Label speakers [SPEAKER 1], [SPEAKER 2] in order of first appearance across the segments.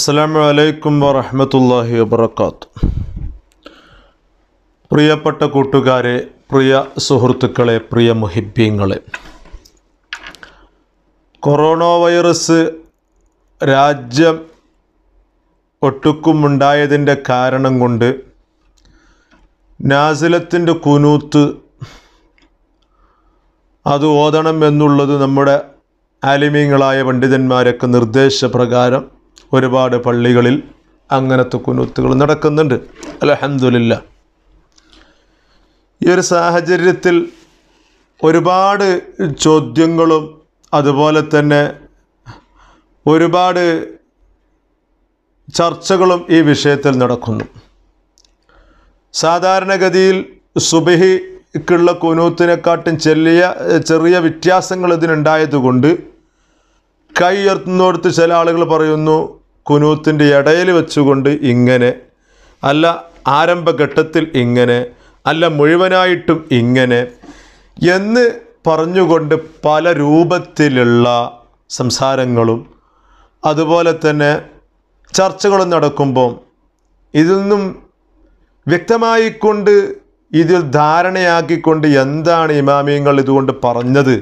[SPEAKER 1] അസ്സാം വലൈക്കും വാഹമത്തല്ലാഹി വബർക്കാത്ത് പ്രിയപ്പെട്ട കൂട്ടുകാരെ പ്രിയ സുഹൃത്തുക്കളെ പ്രിയ മുഹിബ്യങ്ങളെ കൊറോണ വൈറസ് രാജ്യം ഒട്ടുക്കുമുണ്ടായതിൻ്റെ കാരണം കൊണ്ട് നാസിലത്തിൻ്റെ കുനൂത്ത് അത് ഓതണം എന്നുള്ളത് നമ്മുടെ ആലിമീങ്ങളായ പണ്ഡിതന്മാരൊക്കെ നിർദ്ദേശപ്രകാരം ഒരുപാട് പള്ളികളിൽ അങ്ങനത്തെ കുനുത്തുകൾ നടക്കുന്നുണ്ട് അലഹമില്ല ഈ ഒരു സാഹചര്യത്തിൽ ഒരുപാട് ചോദ്യങ്ങളും അതുപോലെ തന്നെ ഒരുപാട് ചർച്ചകളും ഈ വിഷയത്തിൽ നടക്കുന്നു സാധാരണഗതിയിൽ സുബഹിക്കുള്ള കുനൂത്തിനെക്കാട്ടും ചെറിയ ചെറിയ വ്യത്യാസങ്ങൾ ഇതിനുണ്ടായതുകൊണ്ട് കൈ ഉയർത്തുന്നിടത്ത് ചില ആളുകൾ പറയുന്നു കുനൂത്തിൻ്റെ ഇടയിൽ വെച്ചുകൊണ്ട് ഇങ്ങനെ അല്ല ആരംഭഘട്ടത്തിൽ ഇങ്ങനെ അല്ല മുഴുവനായിട്ടും ഇങ്ങനെ എന്ന് പറഞ്ഞുകൊണ്ട് പല രൂപത്തിലുള്ള സംസാരങ്ങളും അതുപോലെ തന്നെ ചർച്ചകളും നടക്കുമ്പോൾ ഇതിൽ നിന്നും വ്യക്തമായിക്കൊണ്ട് ഇതിൽ ധാരണയാക്കിക്കൊണ്ട് എന്താണ് ഇമാമിയങ്ങൾ ഇതുകൊണ്ട് പറഞ്ഞത്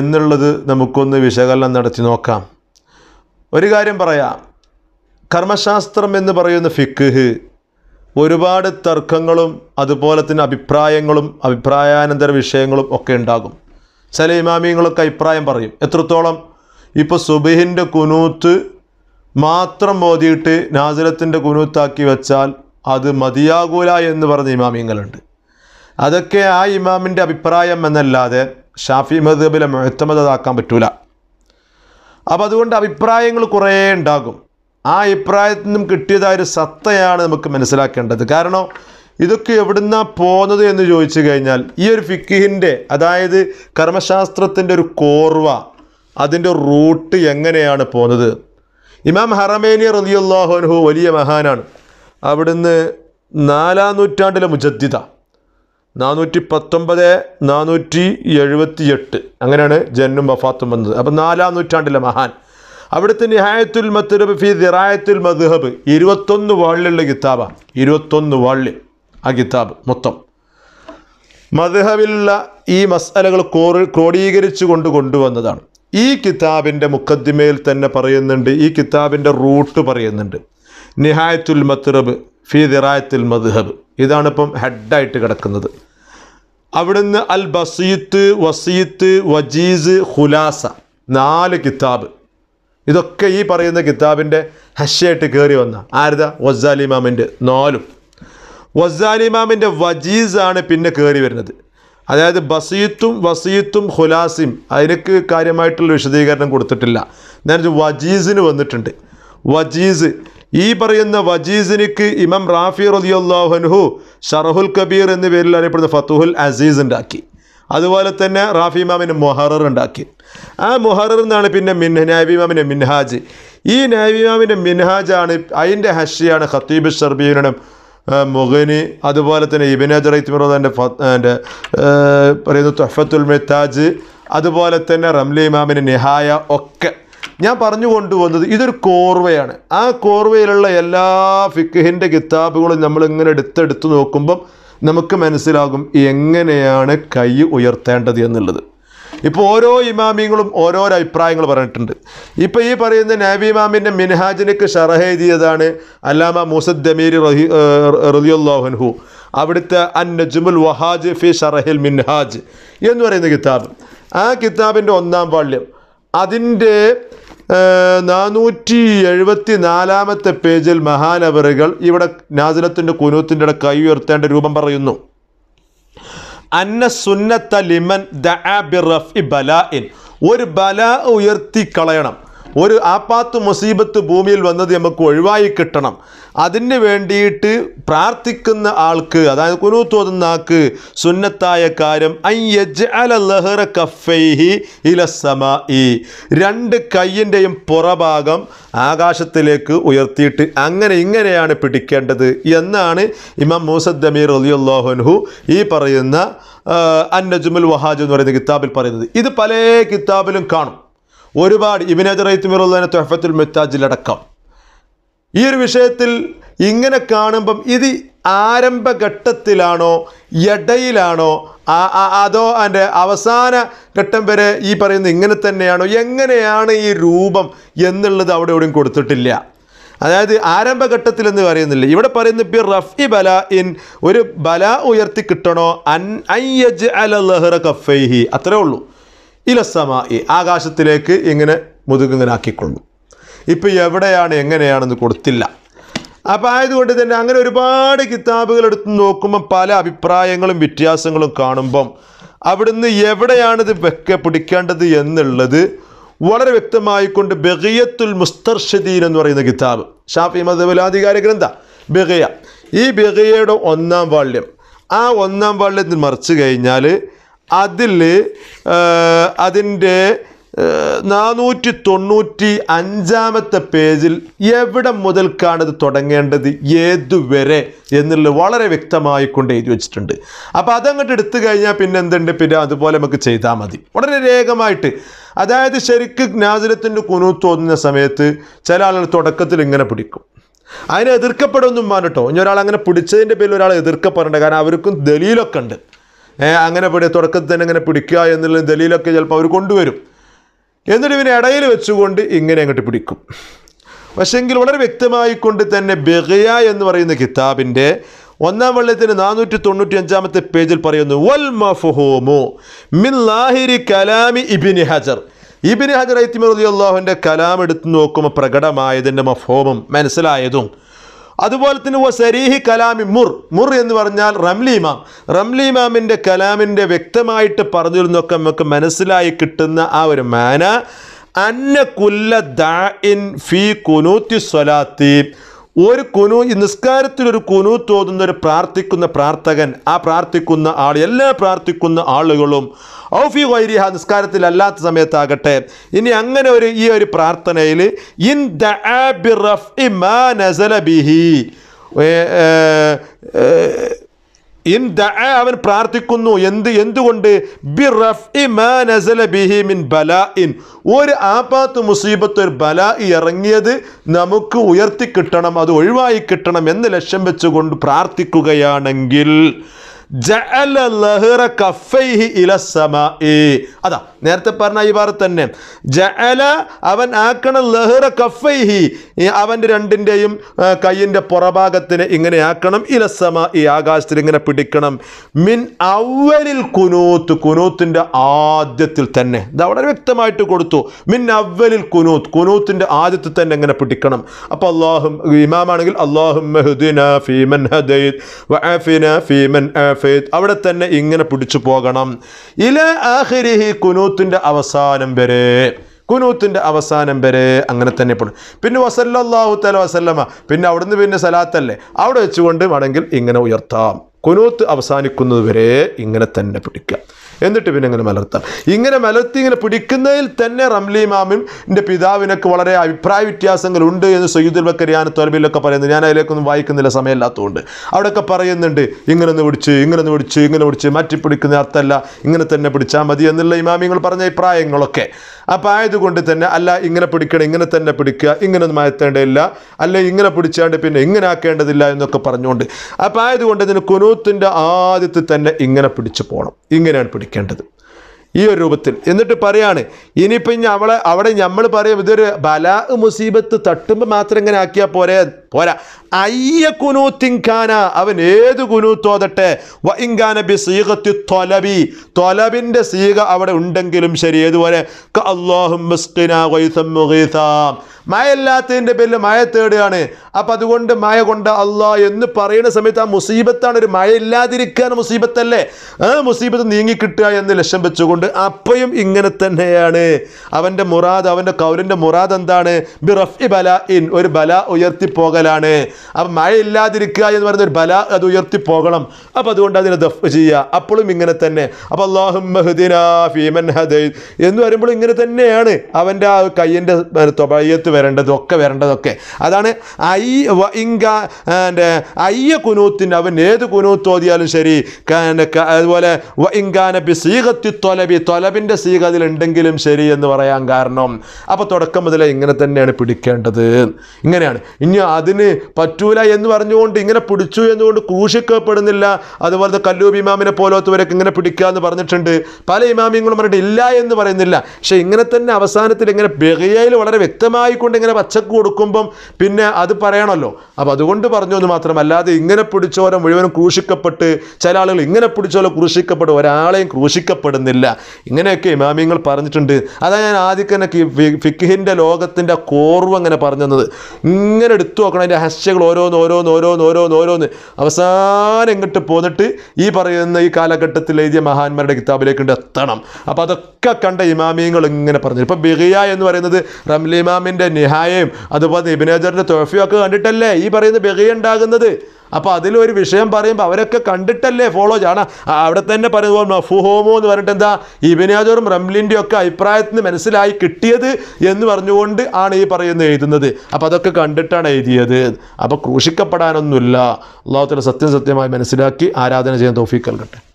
[SPEAKER 1] എന്നുള്ളത് നമുക്കൊന്ന് വിശകലനം നടത്തി നോക്കാം ഒരു കാര്യം പറയാം കർമ്മശാസ്ത്രം എന്ന് പറയുന്ന ഫിക്ഹ് ഒരുപാട് തർക്കങ്ങളും അതുപോലെ തന്നെ അഭിപ്രായങ്ങളും അഭിപ്രായാനന്തര വിഷയങ്ങളും ഒക്കെ ഉണ്ടാകും ചില ഇമാമിയങ്ങളൊക്കെ അഭിപ്രായം പറയും എത്രത്തോളം ഇപ്പോൾ സുബിഹിൻ്റെ കുനൂത്ത് മാത്രം മോദിയിട്ട് നാസിലത്തിൻ്റെ കുനൂത്താക്കി വെച്ചാൽ അത് മതിയാകൂല എന്ന് പറഞ്ഞ ഇമാമിയങ്ങളുണ്ട് അതൊക്കെ ആ ഇമാമിൻ്റെ അഭിപ്രായം എന്നല്ലാതെ ഷാഫി മഹദബിലെ മഹത്തമതാക്കാൻ പറ്റൂല അപ്പോൾ അതുകൊണ്ട് അഭിപ്രായങ്ങൾ കുറേ ഉണ്ടാകും ആ അഭിപ്രായത്തിൽ നിന്നും കിട്ടിയതായൊരു സത്തയാണ് നമുക്ക് മനസ്സിലാക്കേണ്ടത് കാരണം ഇതൊക്കെ എവിടുന്നാ പോകുന്നത് എന്ന് ചോദിച്ചു കഴിഞ്ഞാൽ ഈ ഒരു ഫിക്കിഹിൻ്റെ അതായത് കർമ്മശാസ്ത്രത്തിൻ്റെ ഒരു കോർവ അതിൻ്റെ റൂട്ട് എങ്ങനെയാണ് പോകുന്നത് ഇമാം ഹറമേനി റലിയുള്ളാഹുൻഹു വലിയ മഹാനാണ് അവിടുന്ന് നാലാം നൂറ്റാണ്ടിലെ മുജദ്ദിദ നാനൂറ്റി പത്തൊമ്പത് നാനൂറ്റി എഴുപത്തി എട്ട് അങ്ങനെയാണ് ജന്നും വഫാത്തും വന്നത് അപ്പം നാലാം നൂറ്റാണ്ടിലെ മഹാൻ അവിടുത്തെ നിഹായത്തുൽ മത്തുരബ് ഫി ദിറായത്തുൽ മദ്ഹബ് ഇരുപത്തൊന്ന് വാളിലുള്ള കിതാബാണ് ഇരുപത്തൊന്ന് വാളിൽ ആ കിതാബ് മൊത്തം മദ്ഹബിലുള്ള ഈ മസാലകൾ കോറി ക്രോഡീകരിച്ചു കൊണ്ട് കൊണ്ടുവന്നതാണ് ഈ കിതാബിൻ്റെ മുക്കദ്ദിമയിൽ തന്നെ പറയുന്നുണ്ട് ഈ കിതാബിൻ്റെ റൂട്ട് പറയുന്നുണ്ട് നിഹായത്തുൽ മത്തുറബ് ഫി ദിറായത്തുൽ മദ്ഹബ് ഇതാണിപ്പം ഹെഡായിട്ട് കിടക്കുന്നത് അവിടുന്ന് അൽ ബസീത്ത് വസീത്ത് വജീസ് ഹുലാസ നാല് കിതാബ് ഇതൊക്കെ ഈ പറയുന്ന കിതാബിൻ്റെ ഹഷയായിട്ട് കയറി വന്ന ആരത വസാലിമാമിൻ്റെ നാലും വസാലിമാമിൻ്റെ വജീസാണ് പിന്നെ കയറി വരുന്നത് അതായത് ബസീത്തും വസീത്തും ഹുലാസിം അതിനക്ക് കാര്യമായിട്ടുള്ള വിശദീകരണം കൊടുത്തിട്ടില്ല ഞാൻ വജീസിന് വന്നിട്ടുണ്ട് വജീസ് ഈ പറയുന്ന വജീസിനിക്ക് ഇമാം റാഫി റലിയുള്ളാഹുഹു ഷറഹുൽ കബീർ എന്ന പേരിൽ അറിയപ്പെടുന്ന ഫത്തുഹുൽ അസീസ് ഉണ്ടാക്കി അതുപോലെ തന്നെ റാഫി ഇമാമിന് മൊഹറർ ഉണ്ടാക്കി ആ മൊഹറർ എന്നാണ് പിന്നെ മിൻ ഇമാമിൻ്റെ മിൻഹാജ് ഈ ഇമാമിൻ്റെ മിൻഹാജാണ് അതിൻ്റെ ഹഷിയാണ് ഖത്തീബ് ഷർബീനും മുഗനി അതുപോലെ തന്നെ ഇബിനജറൈത്തിൻ്റെ എൻ്റെ പറയുന്ന തൊഫത്തുൽ മെത്താജ് അതുപോലെ തന്നെ റംലി ഇമാമിൻ്റെ നിഹായ ഒക്കെ ഞാൻ പറഞ്ഞു കൊണ്ടുവന്നത് ഇതൊരു കോർവയാണ് ആ കോർവയിലുള്ള എല്ലാ ഫിഖിൻ്റെ കിതാബുകളും നമ്മൾ ഇങ്ങനെ എടുത്തെടുത്ത് നോക്കുമ്പം നമുക്ക് മനസ്സിലാകും എങ്ങനെയാണ് കൈ ഉയർത്തേണ്ടത് എന്നുള്ളത് ഇപ്പോൾ ഓരോ ഇമാമിങ്ങളും ഓരോരോ അഭിപ്രായങ്ങൾ പറഞ്ഞിട്ടുണ്ട് ഇപ്പോൾ ഈ പറയുന്ന നാബി ഇമാമിൻ്റെ മിൻഹാജിനക്ക് ഷറഹെഴുതിയതാണ് അല്ലാമ മൂസദ് റഹി റലിയുല്ലാഹൻഹു അവിടുത്തെ അൻ നജ്മുൽ വഹാജ് ഫി ഷറഹിൽ മിൻഹാജ് എന്ന് പറയുന്ന കിതാബ് ആ കിതാബിൻ്റെ ഒന്നാം പാള്യം അതിൻ്റെ നാനൂറ്റി എഴുപത്തി നാലാമത്തെ പേജിൽ മഹാനവറുകൾ ഇവിടെ നാസിലത്തിൻ്റെ കുനൂത്തിൻ്റെ കൈ ഉയർത്തേണ്ട രൂപം പറയുന്നു അന്ന സുന്നത്ത ലിമൻ ദ ബലാഇൻ ഒരു ബല ഉയർത്തി കളയണം ഒരു ആപ്പാത്ത് മുസീബത്ത് ഭൂമിയിൽ വന്നത് നമുക്ക് ഒഴിവായി കിട്ടണം അതിന് വേണ്ടിയിട്ട് പ്രാർത്ഥിക്കുന്ന ആൾക്ക് അതായത് കുനു തോന്നുന്ന ആൾക്ക് സുന്നത്തായ കാര്യം രണ്ട് കൈയിൻ്റെയും പുറഭാഗം ആകാശത്തിലേക്ക് ഉയർത്തിയിട്ട് അങ്ങനെ ഇങ്ങനെയാണ് പിടിക്കേണ്ടത് എന്നാണ് ഇമാം മൂസദ് ദമീർ അലിയുല്ലാഹുൻഹു ഈ പറയുന്ന അന്നജുമുൽ വഹാജ് എന്ന് പറയുന്ന കിതാബിൽ പറയുന്നത് ഇത് പല കിതാബിലും കാണും ഒരുപാട് ഇബിനേജ് റൈത്തുമിറുള്ളതിനെ തൊഹഫത്തുൽ മുത്താജിലടക്കം ഈ ഒരു വിഷയത്തിൽ ഇങ്ങനെ കാണുമ്പം ഇത് ആരംഭഘട്ടത്തിലാണോ ഇടയിലാണോ അതോ അതിൻ്റെ അവസാന ഘട്ടം വരെ ഈ പറയുന്നത് ഇങ്ങനെ തന്നെയാണോ എങ്ങനെയാണ് ഈ രൂപം എന്നുള്ളത് അവിടെ എവിടെയും കൊടുത്തിട്ടില്ല അതായത് ആരംഭഘട്ടത്തിൽ എന്ന് പറയുന്നില്ല ഇവിടെ പറയുന്ന പി റഫി ബല ഇൻ ഒരു ബല ഉയർത്തി കിട്ടണോ അൻ അയ്യജ് അല ലഹ്റ കഫൈഹി അത്രേ ഉള്ളൂ ഇലസമ ഈ ആകാശത്തിലേക്ക് ഇങ്ങനെ മുതുകിങ്ങനാക്കിക്കൊള്ളും ഇപ്പം എവിടെയാണ് എങ്ങനെയാണെന്ന് കൊടുത്തില്ല അപ്പോൾ ആയതുകൊണ്ട് തന്നെ അങ്ങനെ ഒരുപാട് കിതാബുകൾ എടുത്ത് നോക്കുമ്പം പല അഭിപ്രായങ്ങളും വ്യത്യാസങ്ങളും കാണുമ്പം അവിടുന്ന് എവിടെയാണിത് വെക്ക പിടിക്കേണ്ടത് എന്നുള്ളത് വളരെ വ്യക്തമായിക്കൊണ്ട് ബെഗിയത്തുൽ മുസ്തർഷദീൻ എന്ന് പറയുന്ന കിതാബ് ഷാഫി മതബലാധികാര ഗ്രന്ഥ ബെഗയ ഈ ബെഗയയുടെ ഒന്നാം വാള്യം ആ ഒന്നാം വാള്യത്തിൽ മറിച്ച് കഴിഞ്ഞാൽ അതിൽ അതിൻ്റെ നാനൂറ്റി തൊണ്ണൂറ്റി അഞ്ചാമത്തെ പേജിൽ എവിടെ മുതൽക്കാണ് ഇത് തുടങ്ങേണ്ടത് ഏതുവരെ എന്നുള്ള വളരെ വ്യക്തമായി കൊണ്ട് എഴുതി വെച്ചിട്ടുണ്ട് അപ്പോൾ അതങ്ങോട്ട് എടുത്തു കഴിഞ്ഞാൽ പിന്നെ എന്തുണ്ട് പിന്നെ അതുപോലെ നമുക്ക് ചെയ്താൽ മതി വളരെ വേഗമായിട്ട് അതായത് ശരിക്ക് നാസിലത്തിൻ്റെ കുനു തോന്നുന്ന സമയത്ത് ചില ആളുകൾ തുടക്കത്തിൽ ഇങ്ങനെ പിടിക്കും അതിനെ എതിർക്കപ്പെടുമെന്നും വേണം ഇനി ഒരാൾ അങ്ങനെ പിടിച്ചതിൻ്റെ പേരിൽ ഒരാൾ എതിർക്കപ്പെടേണ്ട കാരണം അവർക്കും ദലീലൊക്കെ ഉണ്ട് അങ്ങനെ പിടി തുടക്കത്തിൽ തന്നെ ഇങ്ങനെ പിടിക്കുക എന്നുള്ള ദലീലൊക്കെ ചിലപ്പോൾ അവർ കൊണ്ടുവരും എന്നിട്ട് ഇവനെ ഇടയിൽ വെച്ചുകൊണ്ട് ഇങ്ങനെ അങ്ങോട്ട് പിടിക്കും പക്ഷെങ്കിൽ വളരെ വ്യക്തമായിക്കൊണ്ട് തന്നെ ബെഗയ എന്ന് പറയുന്ന കിതാബിൻ്റെ ഒന്നാം വള്ളത്തിന് നാനൂറ്റി തൊണ്ണൂറ്റി അഞ്ചാമത്തെ പേജിൽ പറയുന്നു വൽ മഫുഹോമു മിൻ ലാഹിരി കലാമി ഇബിനി ഹജർ ഇബിനി ഹജർ ഐത്തിമർ അള്ളാഹുവിൻ്റെ കലാം എടുത്തു നോക്കുമ്പോൾ പ്രകടമായതിൻ്റെ മഫോമും മനസ്സിലായതും അതുപോലെ തന്നെ ഓ സരീഹി കലാമി മുർ മുർ എന്ന് പറഞ്ഞാൽ റംലി ഇമാം റംലി ഇമാമിൻ്റെ കലാമിൻ്റെ വ്യക്തമായിട്ട് തരുന്നൊക്കെ നമുക്ക് മനസ്സിലായി കിട്ടുന്ന ആ ഒരു മാന അന്ന കുല്ല ദാ ഇൻ ഫി കുനൂത്തി സ്വലാത്തി ഒരു കുനു നിസ്കാരത്തിൽ ഒരു കുനു തോന്നുന്ന ഒരു പ്രാർത്ഥിക്കുന്ന പ്രാർത്ഥകൻ ആ പ്രാർത്ഥിക്കുന്ന ആൾ എല്ലാ പ്രാർത്ഥിക്കുന്ന ആളുകളും ഔഫി വൈരിഹ നിസ്കാരത്തിൽ അല്ലാത്ത സമയത്താകട്ടെ ഇനി അങ്ങനെ ഒരു ഈ ഒരു പ്രാർത്ഥനയിൽ ഇൻ ദ ബിഹി ഇൻ അവൻ പ്രാർത്ഥിക്കുന്നു എന്ത് എന്തുകൊണ്ട് ഒരു ആപാത്ത് മുസീബത്ത് ഒരു ബല ഇറങ്ങിയത് നമുക്ക് ഉയർത്തി കിട്ടണം അത് ഒഴിവായി കിട്ടണം എന്ന് ലക്ഷ്യം വെച്ചുകൊണ്ട് പ്രാർത്ഥിക്കുകയാണെങ്കിൽ അതാ നേരത്തെ പറഞ്ഞ ഈ വാർ തന്നെ ജഅല അവൻ ആക്കണ ലഹറ കഫൈഹി അവൻ്റെ രണ്ടിൻ്റെയും കയ്യിൻ്റെ പുറഭാഗത്തിന് ഇങ്ങനെ ആക്കണം ഇലസമ ഈ ആകാശത്തിൽ ഇങ്ങനെ പിടിക്കണം മിൻ അവലിൽ കുനൂത്ത് കുനൂത്തിൻ്റെ ആദ്യത്തിൽ തന്നെ ഇത് വളരെ വ്യക്തമായിട്ട് കൊടുത്തു മിൻ അവലിൽ കുനൂത്ത് കുനൂത്തിൻ്റെ ആദ്യത്തിൽ തന്നെ ഇങ്ങനെ പിടിക്കണം അപ്പോൾ അള്ളാഹും ഇമാമാണെങ്കിൽ അള്ളാഹും ഫെയ്ത്ത് അവിടെ തന്നെ ഇങ്ങനെ പിടിച്ചു പോകണം ഇല ആഹിരിഹി കുനൂത്തിൻ്റെ അവസാനം വരെ കുനൂത്തിൻ്റെ അവസാനം വരെ അങ്ങനെ തന്നെ പോകണം പിന്നെ വസല്ലാഹു തല വസല്ലമ പിന്നെ അവിടുന്ന് പിന്നെ സലാത്തല്ലേ അവിടെ വെച്ചുകൊണ്ട് വേണമെങ്കിൽ ഇങ്ങനെ ഉയർത്താം കുനൂത്ത് അവസാനിക്കുന്നത് വരെ ഇങ്ങനെ തന്നെ പിടിക്കുക എന്നിട്ട് പിന്നെ ഇങ്ങനെ മലർത്താം ഇങ്ങനെ മലർത്തി ഇങ്ങനെ പിടിക്കുന്നതിൽ തന്നെ റംലി ഇമാമിൻ്റെ പിതാവിനൊക്കെ വളരെ അഭിപ്രായ ഉണ്ട് എന്ന് സയ്യിദുൽ ബക്കരിയാൻ തൊലബിലൊക്കെ പറയുന്നത് ഞാൻ അതിലേക്കൊന്നും വായിക്കുന്നില്ല സമയമില്ലാത്തതുകൊണ്ട് അവിടെയൊക്കെ പറയുന്നുണ്ട് ഇങ്ങനെ ഒന്ന് പിടിച്ച് ഇങ്ങനെ ഒന്ന് പിടിച്ച് ഇങ്ങനെ പിടിച്ച് മാറ്റി പിടിക്കുന്ന അർത്ഥമല്ല ഇങ്ങനെ തന്നെ പിടിച്ചാൽ മതി എന്നുള്ള ഇമാമിങ്ങൾ പറഞ്ഞ അഭിപ്രായങ്ങളൊക്കെ അപ്പോൾ ആയതുകൊണ്ട് തന്നെ അല്ല ഇങ്ങനെ പിടിക്കണം ഇങ്ങനെ തന്നെ പിടിക്കുക ഇങ്ങനൊന്നും മാറ്റേണ്ടതില്ല അല്ല ഇങ്ങനെ പിടിച്ചാണ്ട് പിന്നെ ഇങ്ങനെ ആക്കേണ്ടതില്ല എന്നൊക്കെ പറഞ്ഞുകൊണ്ട് അപ്പോൾ ആയതുകൊണ്ട് ഇതിന് കുനൂത്തിൻ്റെ ആദ്യത്തിൽ തന്നെ ഇങ്ങനെ പിടിച്ചു പോകണം ഇങ്ങനെയാണ് പിടിക്കേണ്ടത് ഈ ഒരു രൂപത്തിൽ എന്നിട്ട് പറയാണ് ഇനിയിപ്പം അവളെ അവിടെ നമ്മൾ പറയും ഇതൊരു ബലാ മുസീബത്ത് തട്ടുമ്പോൾ മാത്രം ഇങ്ങനെ ആക്കിയാൽ പോരെ പോരാ അയ്യ കുനൂത്തിൻകാന അവൻ ഏത് കുനൂത്തോതട്ടെ ബി സീകത്തി തൊലബി തൊലബിൻ്റെ സീഹ അവിടെ ഉണ്ടെങ്കിലും ശരി ഏതുപോലെ മയല്ലാത്തതിൻ്റെ പേരിൽ മയ തേടുകയാണ് അപ്പം അതുകൊണ്ട് മയ കൊണ്ട് അള്ളാ എന്ന് പറയുന്ന സമയത്ത് ആ മുസീബത്താണ് ഒരു മയ ഇല്ലാതിരിക്കാൻ മുസീബത്തല്ലേ ആ മുസീബത്ത് നീങ്ങിക്കിട്ടുക എന്ന് ലക്ഷ്യം വെച്ചുകൊണ്ട് അപ്പയും ഇങ്ങനെ തന്നെയാണ് അവൻ്റെ മുറാദ് അവൻ്റെ കൗലിൻ്റെ മുറാദ് എന്താണ് ബി റഫ് ബല ഇൻ ഒരു ബല ഉയർത്തിപ്പോകൽ ചെയ്യലാണ് അപ്പം മഴയില്ലാതിരിക്കുക എന്ന് പറയുന്ന ഒരു ബല അത് ഉയർത്തി പോകണം അപ്പം അതുകൊണ്ട് അതിനെ ദഫ് ചെയ്യുക അപ്പോഴും ഇങ്ങനെ തന്നെ അപ്പം അള്ളാഹുദിൻ എന്ന് പറയുമ്പോൾ ഇങ്ങനെ തന്നെയാണ് അവൻ്റെ ആ കയ്യൻ്റെ തൊബയ്യത്ത് വരേണ്ടതൊക്കെ വരേണ്ടതൊക്കെ അതാണ് ഐ ഇങ്ക എൻ്റെ അയ്യ കുനൂത്തിന് അവൻ ഏത് കുനൂത്ത് ഓതിയാലും ശരി അതുപോലെ ഇങ്കാന ബി സീകത്തി തൊലബി തൊലബിൻ്റെ സീക അതിലുണ്ടെങ്കിലും ശരി എന്ന് പറയാൻ കാരണം അപ്പോൾ തുടക്കം മുതലേ ഇങ്ങനെ തന്നെയാണ് പിടിക്കേണ്ടത് ഇങ്ങനെയാണ് ഇനി അത് അതിന് പറ്റൂല എന്ന് പറഞ്ഞുകൊണ്ട് ഇങ്ങനെ പിടിച്ചു എന്നുകൊണ്ട് ക്രൂശിക്കപ്പെടുന്നില്ല അതുപോലത്തെ കല്ലൂബി ഇമാമിനെ പോലത്തവരൊക്കെ ഇങ്ങനെ പിടിക്കുക എന്ന് പറഞ്ഞിട്ടുണ്ട് പല ഇമാമിങ്ങളും പറഞ്ഞിട്ട് ഇല്ല എന്ന് പറയുന്നില്ല പക്ഷേ ഇങ്ങനെ തന്നെ അവസാനത്തിൽ ഇങ്ങനെ ബെഹയയിൽ വളരെ വ്യക്തമായിക്കൊണ്ട് ഇങ്ങനെ പച്ചക്ക് കൊടുക്കുമ്പം പിന്നെ അത് പറയണമല്ലോ അപ്പോൾ അതുകൊണ്ട് പറഞ്ഞു എന്ന് മാത്രം അല്ലാതെ ഇങ്ങനെ പിടിച്ചോരെ മുഴുവനും ക്രൂശിക്കപ്പെട്ട് ചില ആളുകൾ ഇങ്ങനെ പിടിച്ചോലെ ക്രൂശിക്കപ്പെടും ഒരാളെയും ക്രൂശിക്കപ്പെടുന്നില്ല ഇങ്ങനെയൊക്കെ ഇമാമിങ്ങൾ പറഞ്ഞിട്ടുണ്ട് അതാണ് ഞാൻ ആദ്യം തന്നെ ഫിഖിൻ്റെ ലോകത്തിൻ്റെ കോർവ് അങ്ങനെ പറഞ്ഞത് ഇങ്ങനെ എടുത്തു നോക്കണം അതിൻ്റെ ഓരോന്ന് ഓരോന്ന് ഓരോന്ന് ഓരോന്ന് ഓരോന്ന് അവസാനം ഇങ്ങോട്ട് പോന്നിട്ട് ഈ പറയുന്ന ഈ കാലഘട്ടത്തിൽ എഴുതിയ മഹാന്മാരുടെ കിതാബിലേക്ക് എത്തണം അപ്പോൾ അതൊക്കെ കണ്ട ഇമാമിയങ്ങൾ ഇങ്ങനെ പറഞ്ഞു ഇപ്പം ബിഹിയ എന്ന് പറയുന്നത് റംലി ഇമാമിൻ്റെ നിഹായയും അതുപോലെ ഇബിനേജറിൻ്റെ തൊഫിയും ഒക്കെ കണ്ടിട്ടല്ലേ ഈ പറയുന്ന ബിഹിയ ഉണ്ടാകുന്നത് അപ്പോൾ അതിലൊരു വിഷയം പറയുമ്പോൾ അവരൊക്കെ കണ്ടിട്ടല്ലേ ഫോളോ ചെയ്യണം അവിടെ തന്നെ പറയുമ്പോൾ ഫുഹോമോ എന്ന് പറഞ്ഞിട്ട് എന്താ ഇബിനാജോറും റംലിൻ്റെ ഒക്കെ അഭിപ്രായത്തിന് മനസ്സിലായി കിട്ടിയത് എന്ന് പറഞ്ഞുകൊണ്ട് ആണ് ഈ പറയുന്നത് എഴുതുന്നത് അപ്പോൾ അതൊക്കെ കണ്ടിട്ടാണ് എഴുതിയത് അപ്പോൾ ക്രൂശിക്കപ്പെടാനൊന്നുമില്ല അള്ളാഹുത്തിൻ്റെ സത്യം സത്യമായി മനസ്സിലാക്കി ആരാധന ചെയ്യാൻ തോഫിക്കൽ കട്ടെ